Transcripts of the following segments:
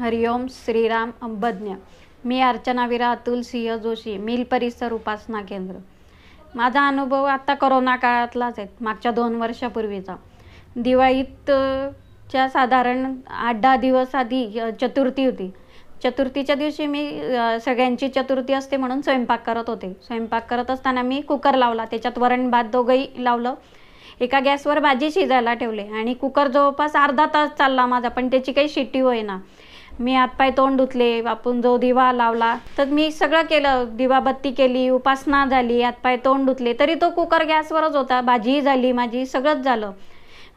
हरिओम श्रीराम अंबज्ञ मी अर्चना विरा अतुल सिंह जोशी मिल परिसर उपासना केंद्र माझा अनुभव आत्ता करोना काळातलाच आहे मागच्या दोन वर्षापूर्वीचा दिवाळीत च्या साधारण आठ दहा दिवस आधी चतुर्थी होती चतुर्थीच्या दिवशी मी सगळ्यांची चतुर्थी असते म्हणून स्वयंपाक करत होते स्वयंपाक करत असताना मी कुकर लावला त्याच्यात वरण भात दोघंही लावलं एका गॅसवर भाजी शिजायला ठेवले आणि कुकर जवळपास अर्धा तास चालला माझा पण त्याची काही शिट्टी होईना मी हातपाय तोंड धुतले आपण जो दिवा लावला तर मी सगळं केलं दिवा बत्ती केली उपासना झाली हातपाय तोंड धुतले तरी तो कुकर गॅसवरच होता भाजीही झाली माझी सगळंच झालं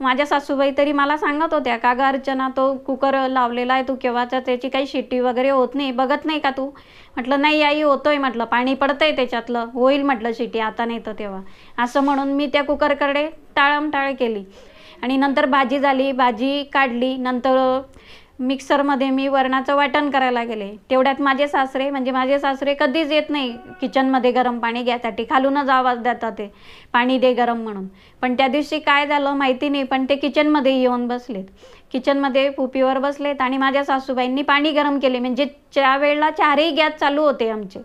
माझ्या सासूबाई तरी मला सांगत होत्या का ग अर्चना तो कुकर लावलेला आहे तू केव्हाचा त्याची काही शिट्टी वगैरे होत नाही बघत नाही का तू म्हटलं नाही आई होतोय म्हटलं पाणी पडतंय त्याच्यातलं होईल म्हटलं शिट्टी आता नाही तर तेव्हा असं म्हणून मी त्या कुकरकडे टाळमटाळ केली आणि नंतर भाजी झाली भाजी काढली नंतर मिक्सरमध्ये मी वरणाचं वाटण करायला गेले तेवढ्यात माझे सासरे म्हणजे माझे सासरे कधीच येत नाही किचनमध्ये गरम पाणी घ्यासाठी खालूनच आवाज देतात ते पाणी दे गरम म्हणून पण त्या दिवशी काय झालं माहिती नाही पण ते किचनमध्ये येऊन बसलेत किचनमध्ये फुपीवर बसलेत आणि माझ्या सासूबाईंनी पाणी गरम केले म्हणजे त्या वेळेला चारही गॅस चालू होते आमचे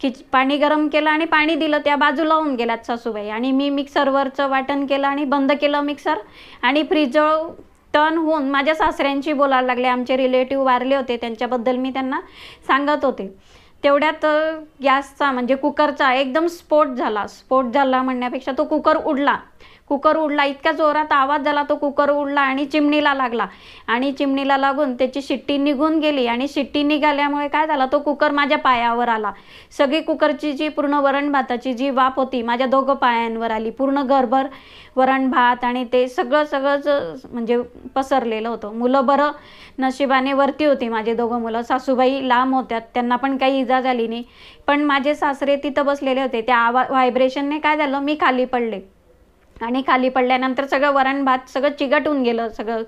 किच पाणी गरम केलं आणि पाणी दिलं त्या बाजूला होऊन गेल्यात सासूबाई आणि मी मिक्सरवरचं वाटण केलं आणि बंद केलं मिक्सर आणि फ्रीज टर्न होऊन माझ्या सासऱ्यांशी बोलायला लागले आमचे रिलेटिव्ह वारले होते त्यांच्याबद्दल मी त्यांना सांगत होते तेवढ्यात गॅसचा म्हणजे कुकरचा एकदम स्फोट झाला स्फोट झाला म्हणण्यापेक्षा तो कुकर उडला कुकर उडला इतक्या जोरात आवाज झाला तो कुकर उडला आणि चिमणीला लागला आणि चिमणीला लागून त्याची शिट्टी निघून गेली आणि शिट्टी निघाल्यामुळे काय झाला तो कुकर माझ्या पायावर आला सगळी कुकरची जी पूर्ण वरण भाताची जी वाफ होती माझ्या दोघं पायांवर आली पूर्ण घरभर वरण भात आणि ते सगळं सगळंच म्हणजे पसरलेलं होतं मुलं बरं नशिबाने वरती होती माझे दोघं मुलं सासूबाई लांब होत्या त्यांना पण काही इजा इजा झाली नाही पण माझे सासरे तिथं बसलेले होते त्या आवा व्हायब्रेशनने काय झालं मी खाली पडले आणि खाली पडल्यानंतर सगळं वरण भात सगळं चिगटून गेलं सगळं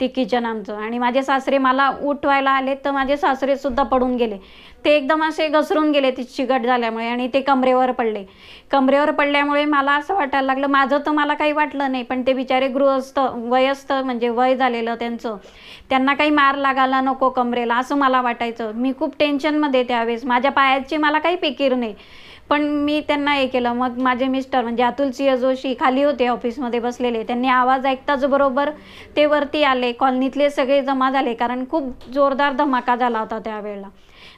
ते किचन आमचं आणि माझे सासरे मला उठवायला आले तर माझे सासरेसुद्धा पडून गेले ते एकदम असे घसरून गेले ते चिघट झाल्यामुळे आणि ते कमरेवर पडले कमरेवर पडल्यामुळे मला असं वाटायला लागलं माझं तर मला काही वाटलं नाही पण ते बिचारे गृहस्थ वयस्थ म्हणजे वय झालेलं त्यांचं त्यांना काही मार लागायला नको कमरेला असं मला वाटायचं मी खूप टेन्शनमध्ये त्यावेळेस माझ्या पायाची मला काही पिकीर नाही पण मी त्यांना हे केलं मग माझे मिस्टर म्हणजे अतुल सिंह जोशी खाली होते ऑफिसमध्ये बसलेले त्यांनी आवाज ऐकताच बरोबर ते वरती आले कॉलनीतले सगळे जमा झाले कारण खूप जोरदार धमाका झाला होता त्यावेळेला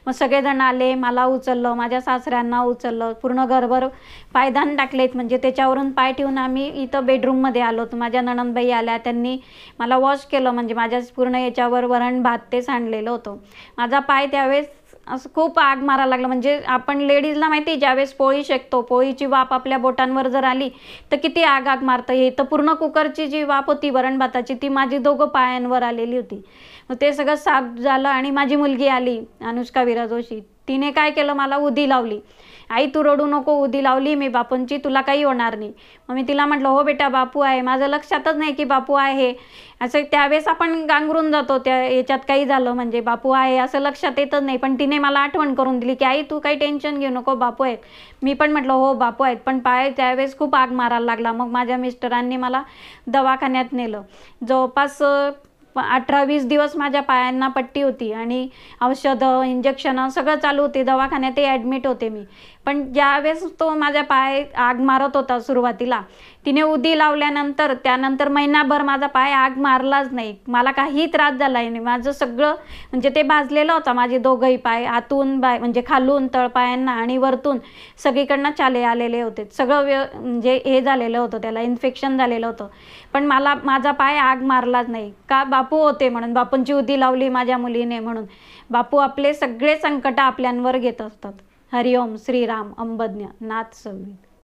मग सगळेजण आले मला उचललं माझ्या सासऱ्यांना उचललं पूर्ण घरभर पायदान टाकलेत म्हणजे त्याच्यावरून पाय ठेवून आम्ही इथं बेडरूममध्ये आलो तर माझ्या नणंदबाई आल्या त्यांनी मला वॉश केलं म्हणजे माझ्या पूर्ण याच्यावर वरण भात ते सांडलेलं होतं माझा पाय त्यावेळेस असं खूप आग मारायला लागलं म्हणजे आपण लेडीजला माहिती ज्यावेळेस पोळी शेकतो पोळीची वाफ आपल्या बोटांवर जर आली तर किती आग आग मारतं हे तर पूर्ण कुकरची जी वाप होती वरण भाताची ती माझी दोघं पायांवर आलेली होती मग ते सगळं साफ झालं आणि माझी मुलगी आली अनुष्का विराजोशी तिने काय केलं मला उदी लावली आई तू रडू नको उदी लावली मी बापूंची तुला काही होणार नाही मग मी तिला म्हटलं हो बेटा बापू आहे माझं लक्षातच नाही की बापू आहे असं त्यावेळेस आपण गांगरून जातो त्या याच्यात काही झालं म्हणजे बापू आहे असं लक्षात येतच नाही पण तिने मला आठवण करून दिली की आई तू काही टेन्शन घेऊ नको बापू आहेत मी पण म्हटलं हो बापू आहेत पण पाय त्यावेळेस खूप आग मारायला लागला मग माझ्या मिस्टरांनी मला दवाखान्यात नेलं जवळपास अठरा वीस दिवस माझ्या पायांना पट्टी होती आणि औषधं इंजेक्शनं सगळं चालू होती दवाखान्यात ॲडमिट होते मी पण ज्यावेळेस तो माझ्या पाय आग मारत होता सुरुवातीला तिने उदी लावल्यानंतर त्यानंतर महिनाभर माझा पाय आग मारलाच नाही मला काही त्रास झाला नाही माझं सगळं म्हणजे ते भाजलेलं होता माझे दोघंही पाय आतून बाय म्हणजे खालून तळपायांना आणि वरतून सगळीकडनं चाले आलेले होते सगळं व्य म्हणजे हे झालेलं होतं त्याला इन्फेक्शन झालेलं होतं पण मला माझा पाय आग मारलाच नाही का बा बापू होते म्हणून बापूंची उदी लावली माझ्या मुलीने म्हणून बापू आपले सगळे संकट आपल्यांवर घेत असतात हरिओम श्रीराम अंबज्ञ नाथ संगीत